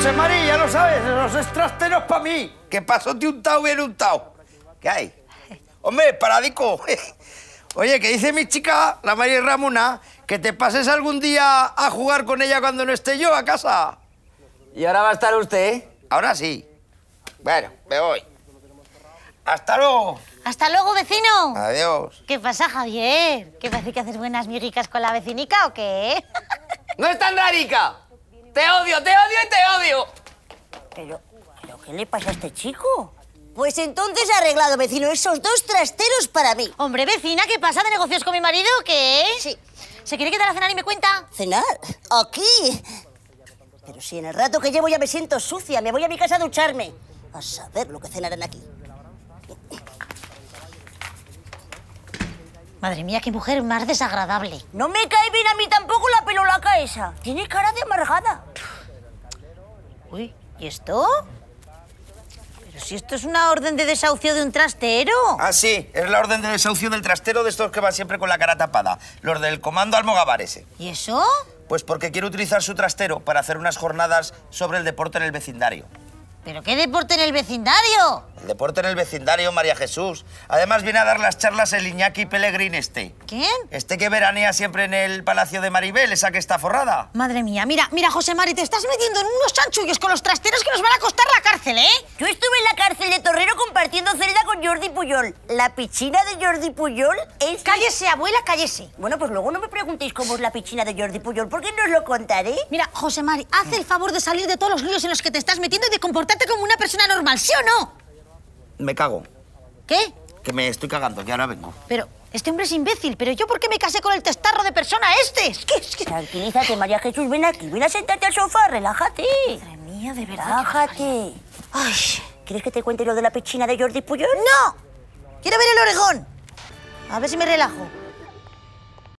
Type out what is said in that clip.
José María, lo sabes, los extrasteros para mí. Que pasó de un tao a un tao. ¿Qué hay? Hombre, paradico. Oye, que dice mi chica, la María Ramona, que te pases algún día a jugar con ella cuando no esté yo a casa. ¿Y ahora va a estar usted? ¿eh? Ahora sí. Bueno, me voy. Hasta luego. Hasta luego, vecino. Adiós. ¿Qué pasa, Javier? ¿Qué parece que haces buenas miguicas con la vecinica o qué? ¡No es tan rarica! Te odio, te odio y te odio. Pero, qué le pasa a este chico? Pues entonces ha arreglado, vecino, esos dos trasteros para mí. Hombre, vecina, ¿qué pasa de negocios con mi marido qué? Sí. ¿Se quiere quedar a cenar y me cuenta? ¿Cenar? ¿Aquí? Pero si en el rato que llevo ya me siento sucia, me voy a mi casa a ducharme. A saber lo que cenarán aquí. Madre mía, qué mujer más desagradable. No me cae bien a mí tampoco la pelolaca esa. Tiene cara de amargada. Uy, ¿y esto? Pero si esto es una orden de desahucio de un trastero. Ah, sí, es la orden de desahucio del trastero de estos que va siempre con la cara tapada. Los del comando Almogavar ¿Y eso? Pues porque quiere utilizar su trastero para hacer unas jornadas sobre el deporte en el vecindario. ¿Pero qué deporte en el vecindario? El deporte en el vecindario, María Jesús. Además viene a dar las charlas el Iñaki Pellegrín este. ¿Quién? Este que veranea siempre en el Palacio de Maribel, esa que está forrada. Madre mía, mira, mira, José Mari, te estás metiendo en unos chanchullos con los trasteros que nos van a costar la cárcel, ¿eh? Yo estuve en la cárcel de Torrero compartiendo celda con Jordi Puyol. La pichina de Jordi Puyol es... Cállese, abuela, cállese. Bueno, pues luego no me preguntéis cómo es la pichina de Jordi Puyol, porque no os lo contaré. Mira, José Mari, haz el favor de salir de todos los líos en los que te estás metiendo y de comportarte comportarte como una persona normal, ¿sí o no? Me cago. ¿Qué? Que me estoy cagando, que ahora vengo. Pero, este hombre es imbécil, pero ¿yo por qué me casé con el testarro de persona este? Es que, es Tranquilízate, María Jesús, ven aquí, ven a sentarte al sofá, relájate. Madre mía, de verdad. Relájate. Ay, ¿quieres que te cuente lo de la piscina de Jordi Puyol? ¡No! Quiero ver el orejón. A ver si me relajo.